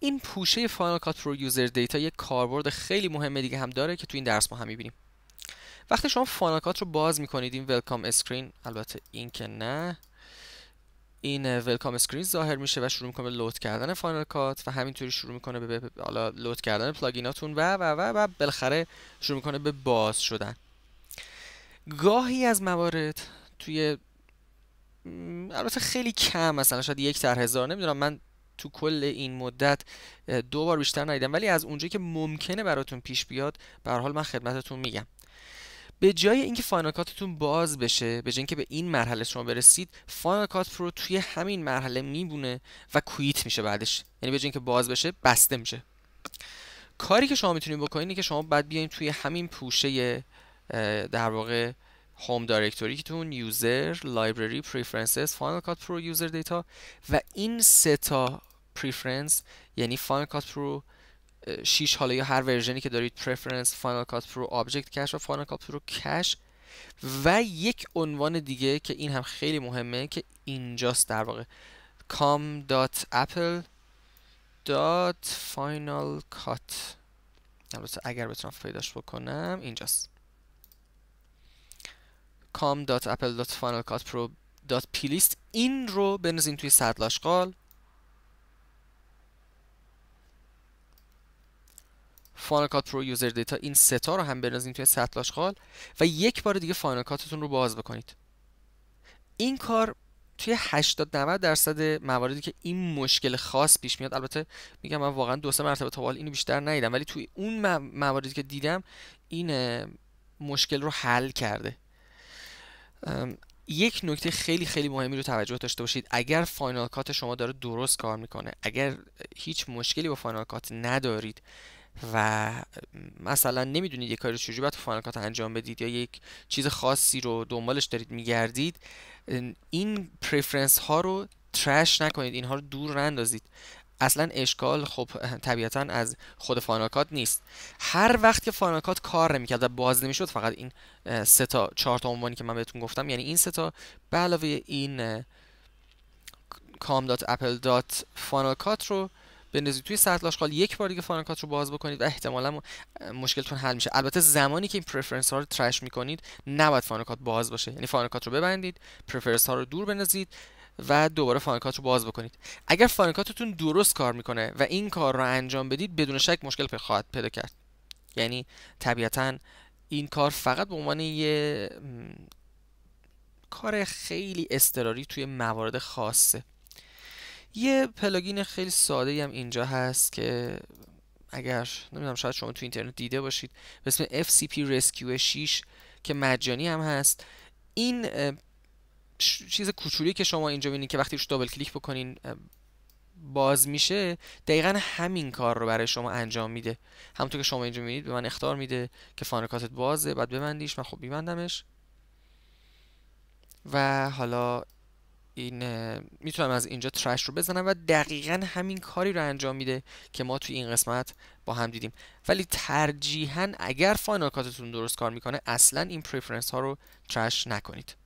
این پوشه فاینال کات پرو یوزر دیتا یک کاربرد خیلی مهمه دیگه هم داره که تو این درس ما هم میبینیم وقتی شما فاینال کات رو باز میکنید این ولکام اسکرین البته این که نه این ولکام اسکرین ظاهر میشه و شروع میکنه به لود کردن فاینال کات و همینطوری شروع میکنه به حالا لود کردن پلاگیناتون و و و و بالاخره شروع میکنه به باز شدن گاهی از موارد توی البته خیلی کم مثلا شاید یک تر هزار نمیدونم من تو کل این مدت دو بار بیشتر ندیدم ولی از اونجایی که ممکنه براتون پیش بیاد به حال من خدمتتون میگم به جای اینکه فاینال کاتتون باز بشه به جای اینکه به این مرحله شما برسید فاینال کات پرو توی همین مرحله میبونه و کویت میشه بعدش یعنی به جای اینکه باز بشه بسته میشه کاری که شما میتونید بکنید اینه که شما بعد بیاین توی همین پوشه در واقع هوم دایرکتوریتون یوزر لایبرری پرفرنسز فاینال کات پرو یوزر دیتا و این سه تا پریفرنس یعنی فاینال کات پرو شیش حالا یا هر ورژنی که دارید پرفرنس فاینل کات پرو آبجکت کش و فاینال کات پرو کش و یک عنوان دیگه که این هم خیلی مهمه که اینجاست در واقع com.apple.finalcut دات کات البته اگر بتونم پیداش بکنم اینجاست com.apple.finalcutpro.plist این رو بنزین توی صد لاشقال فاینال کات پرو یوزر دیتا این ستا رو هم بنازین توی سطل آشغال و یک بار دیگه فاینال کاتتون رو باز بکنید این کار توی 80 90 درصد مواردی که این مشکل خاص پیش میاد البته میگم من واقعا دو سه مرتبه تا اینو بیشتر ندیدم ولی توی اون مواردی که دیدم این مشکل رو حل کرده یک نکته خیلی خیلی مهمی رو توجه داشته باشید اگر فاینال کات شما داره درست کار میکنه اگر هیچ مشکلی با فاینال کات ندارید و مثلا نمیدونید یه کاری چجوری باید تو کات انجام بدید یا یک چیز خاصی رو دنبالش دارید میگردید این پرفرنس ها رو ترش نکنید اینها رو دور نندازید اصلا اشکال خب طبیعتا از خود کات نیست هر وقت که کات کار نمیکرد و باز نمیشد فقط این سه تا چهار تا عنوانی که من بهتون گفتم یعنی این سه تا به علاوه این کام رو بندازید توی سطل آشغال یک بار دیگه فانکات رو باز بکنید و احتمالا مشکلتون حل میشه البته زمانی که این پرفرنس ها رو ترش میکنید نباید فانکات باز باشه یعنی فانکات رو ببندید پرفرنس ها رو دور بندازید و دوباره فانکات رو باز بکنید اگر فانکاتتون درست کار میکنه و این کار رو انجام بدید بدون شک مشکل خواهد پیدا کرد یعنی طبیعتا این کار فقط به عنوان یه کار خیلی اضطراری توی موارد خاصه یه پلاگین خیلی ساده هم اینجا هست که اگر نمیدونم شاید شما تو اینترنت دیده باشید به اسم FCP Rescue 6 که مجانی هم هست این چیز کوچولی که شما اینجا بینید که وقتی روش دابل کلیک بکنین باز میشه دقیقا همین کار رو برای شما انجام میده همونطور که شما اینجا میبینید به من اختار میده که فانکاتت بازه بعد ببندیش من خب میبندمش و حالا این میتونم از اینجا ترش رو بزنم و دقیقا همین کاری رو انجام میده که ما توی این قسمت با هم دیدیم ولی ترجیحا اگر فاینال کاتتون درست کار میکنه اصلا این پریفرنس ها رو ترش نکنید